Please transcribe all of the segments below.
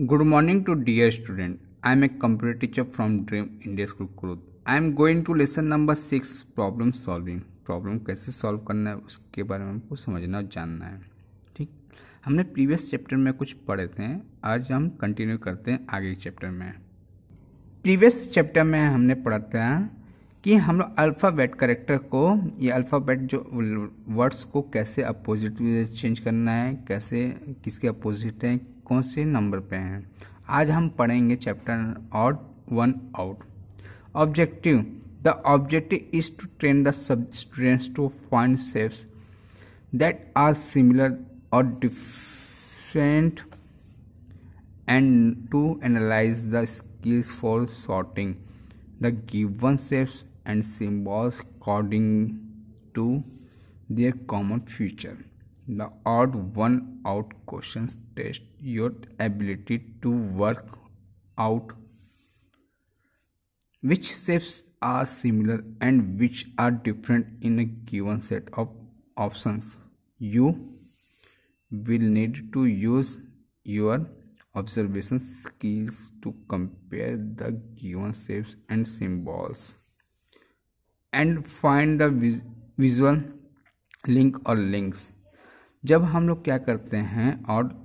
Good morning to dear student I am a computer teacher from Dream India school क्रोथ I am going to lesson number six problem solving problem कैसे solve करना है उसके बारे में हमको समझना और जानना है ठीक हमने प्रीवियस चैप्टर में कुछ पढ़े थे आज हम कंटिन्यू करते हैं आगे के चैप्टर में प्रीवियस चैप्टर में हमने पढ़ा था कि हम लोग अल्फ़ाबेट करेक्टर को या अल्फ़ाबेट जो वर्ड्स को कैसे अपोजिट चेंज करना है कैसे किसके अपोजिट हैं कौन से नंबर पे हैं आज हम पढ़ेंगे chapter out one out objective the objective is to train the students to find shapes that are similar और different and to analyse the skills for sorting the given shapes and symbols according to their common future The odd one out questions test your ability to work out which shapes are similar and which are different in a given set of options. You will need to use your observation skills to compare the given shapes and symbols and find the visual link or links जब हम लोग क्या करते हैं और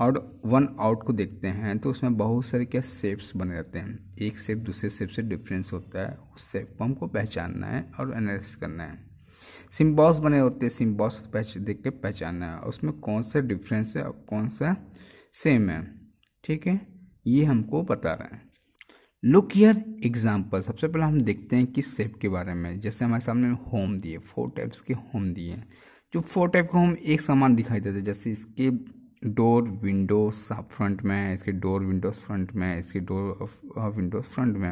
और one out को देखते हैं तो उसमें बहुत सारे क्या सेप्स बने रहते हैं एक सेप दूसरे सेप से डिफरेंस होता है उस सेप को हमको पहचानना है और एनालिस करना है सिम्बॉस बने होते हैं सिम्बॉस पहच देख के पहचानना है उसमें कौन सा डिफरेंस है और कौन सा सेम है ठीक है ये हमको बता रहे हैं लुक यर एग्जाम्पल सबसे पहले हम देखते हैं किस सेप के बारे में जैसे हमारे सामने होम दिए फोर टाइप्स के होम दिए जो फोर टाइप का हम एक समान दिखाई देते जैसे इसके डोर विंडोज फ्रंट में है इसके डोर विंडोज फ्रंट में है इसके डोर विंडोज फ्रंट में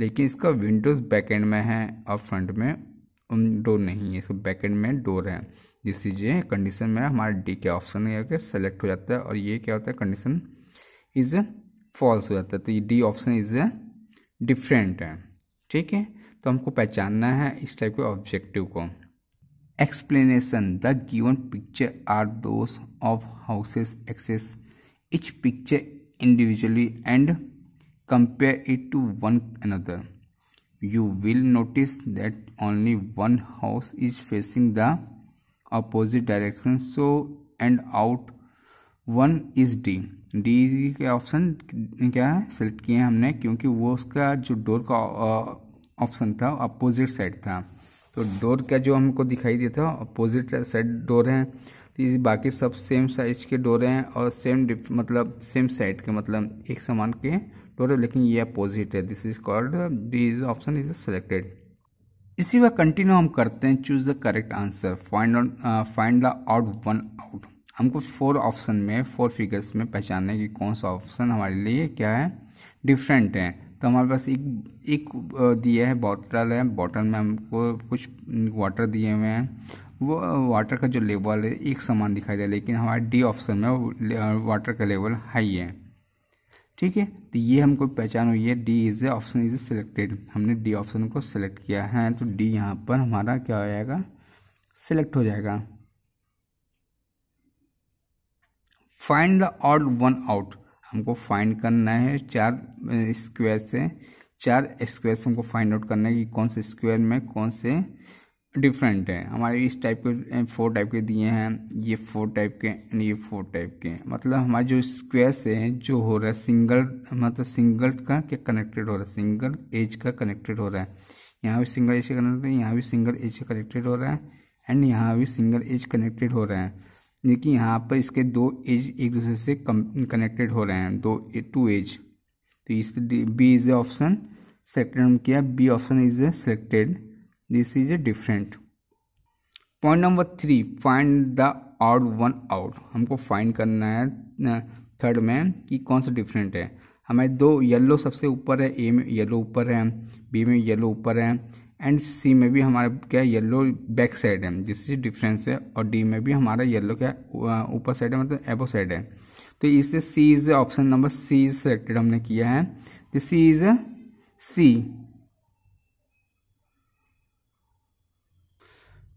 लेकिन इसका विंडोज बैकेंड में है और फ्रंट में डोर नहीं है इसका बैकेंड में डोर है जिस चीज़ कंडीशन में हमारे डी के ऑप्शन के सेलेक्ट हो जाता है और ये क्या होता है कंडीशन इज़ फॉल्स हो जाता है तो ये डी ऑप्शन इज़ डिफरेंट है ठीक है तो हमको पहचानना है इस टाइप के ऑब्जेक्टिव को Explanation The given picture are those of houses axis. Each picture individually and compare it to one another. You will notice that only one house is facing the opposite direction so and out one is D D के option क्या है select किए हमने क्योंकि वो उसका जो door का ऑप्शन था अपोजिट साइड था तो डोर का जो हमको दिखाई दिया था अपोजिट साइड डोर हैं तो ये बाकी सब सेम साइज के डोर हैं और सेम मतलब सेम साइड के मतलब एक समान के डोर है लेकिन ये अपोजिट है this is called is option is selected इसी बार कंटिन्यू हम करते हैं choose the correct answer find find the out one out हमको फोर ऑप्शन में फोर फिगर्स में पहचानने की कौन सा ऑप्शन हमारे लिए क्या है डिफरेंट है तो हमारे पास एक एक दिया है बॉटल है बॉटल में हमको कुछ वाटर दिए हुए हैं वो वाटर का जो लेवल है एक समान दिखाई दे लेकिन हमारे डी ऑप्शन में वाटर का लेवल हाई है ठीक है तो ये हमको पहचान हुई है D is option is selected हमने डी ऑप्शन को सिलेक्ट किया है तो डी यहाँ पर हमारा क्या हो जाएगा सिलेक्ट हो जाएगा find the odd one out हमको फाइंड करना है चार स्क्वायर से चार स्क्वायर से हमको फाइंड आउट करना है कि कौन से स्क्वायर में कौन से डिफरेंट है हमारे इस टाइप के फोर टाइप के दिए हैं ये फोर टाइप के एंड ये फोर टाइप के मतलब हमारे जो स्क्वायर्स हैं जो हो रहा है सिंगल मतलब सिंगल का क्या कनेक्टेड हो रहा है सिंगल एज का कनेक्टेड हो रहा है यहाँ भी सिंगल एज का कनेक्टेड यहाँ भी सिंगल एज का कनेक्टेड हो रहा है एंड यहाँ भी सिंगल एज कनेक्टेड हो रहा है देखिए यहाँ पर इसके दो एज एक दूसरे से कनेक्टेड हो रहे हैं दो टू एज तो इस B is a option selected हम किया B option is a selected this is a different point number three find the out one out हमको फाइंड करना है थर्ड में कि कौन सा डिफरेंट है हमारे दो येलो सबसे ऊपर है ए में येलो ऊपर है बी में येलो ऊपर है एंड सी में भी हमारा क्या येल्लो बैक साइड है जिससे डिफरेंस है और डी में भी हमारा येल्लो क्या ऊपर साइड है मतलब एबो साइड है तो इससे C is option number C is selected हमने किया है तो C is C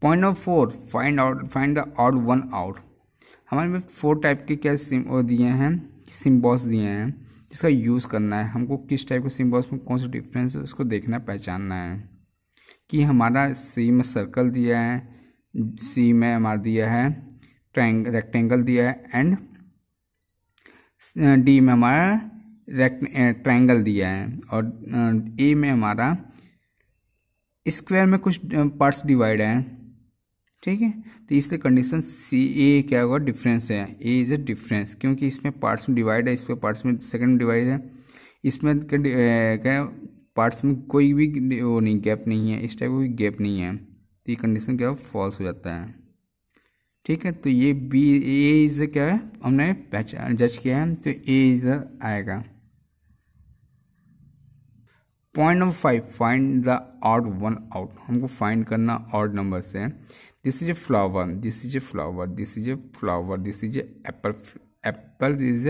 point number four find out find the out one out हमारे में फोर टाइप के क्या सिम दिए हैं सिम्बॉल्स दिए हैं जिसका यूज़ करना है हमको किस टाइप के सिम्बॉल्स में कौन सा डिफरेंस है उसको देखना पहचानना है कि हमारा सी में सर्कल दिया है सी में हमारा दिया है ट्रैंग रेक्टेंगल दिया है एंड डी में हमारा रेक्ट ट्रायंगल eh, दिया है और ए eh, में हमारा स्क्वायर में कुछ पार्ट्स eh, डिवाइड हैं ठीक है तो इसलिए कंडीशन सी ए क्या होगा डिफरेंस है ए इज अ डिफरेंस क्योंकि इसमें पार्ट्स में डिवाइड है इसमें पार्ट्स में सेकंड डिवाइड है इसमें क्या पार्ट्स में कोई भी वो नहीं गैप नहीं है इस टाइप का कोई गैप नहीं है तो ये कंडीशन क्या फॉल्स हो जाता है ठीक है तो ये बी ए इज क्या है हमने पहचान जज किया है तो ए इज आएगा point number five find the odd one out हमको फाइंड करना ऑड नंबर से this is a flower this is a flower this is a flower this is apple apple is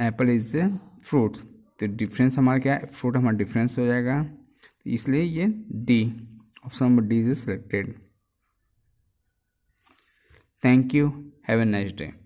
apple is a fruits तो difference हमारा क्या है fruit हमारा difference हो जाएगा तो इसलिए ये D option number D is selected thank you have a nice day